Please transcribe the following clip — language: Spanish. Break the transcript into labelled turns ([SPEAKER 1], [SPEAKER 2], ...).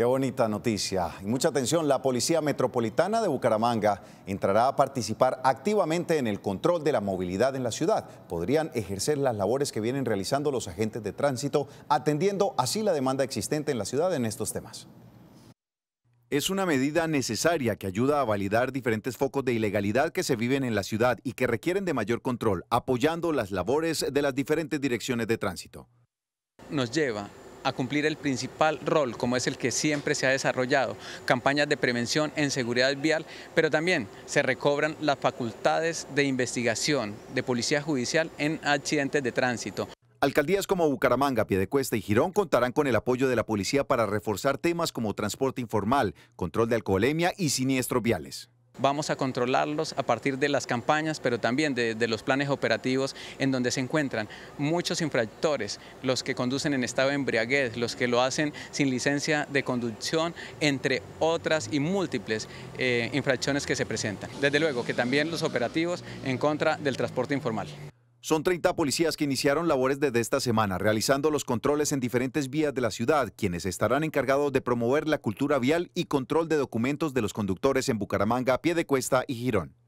[SPEAKER 1] Qué bonita noticia. Y mucha atención, la Policía Metropolitana de Bucaramanga entrará a participar activamente en el control de la movilidad en la ciudad. Podrían ejercer las labores que vienen realizando los agentes de tránsito, atendiendo así la demanda existente en la ciudad en estos temas. Es una medida necesaria que ayuda a validar diferentes focos de ilegalidad que se viven en la ciudad y que requieren de mayor control, apoyando las labores de las diferentes direcciones de tránsito.
[SPEAKER 2] Nos lleva a cumplir el principal rol, como es el que siempre se ha desarrollado, campañas de prevención en seguridad vial, pero también se recobran las facultades de investigación de policía judicial en accidentes
[SPEAKER 1] de tránsito. Alcaldías como Bucaramanga, Piedecuesta y Girón contarán con el apoyo de la policía para reforzar temas como transporte informal, control de alcoholemia y siniestros viales
[SPEAKER 2] vamos a controlarlos a partir de las campañas, pero también de, los planes operativos en donde se encuentran muchos infractores, los que conducen en estado de embriaguez, los que lo hacen sin licencia de conducción, entre otras y múltiples eh, infracciones que se presentan. Desde luego que también los operativos en contra del transporte informal.
[SPEAKER 1] Son 30 policías que iniciaron labores desde esta semana, realizando los controles en diferentes vías de la ciudad, quienes estarán encargados de promover la cultura vial y control de documentos de los conductores en Bucaramanga, cuesta y Girón.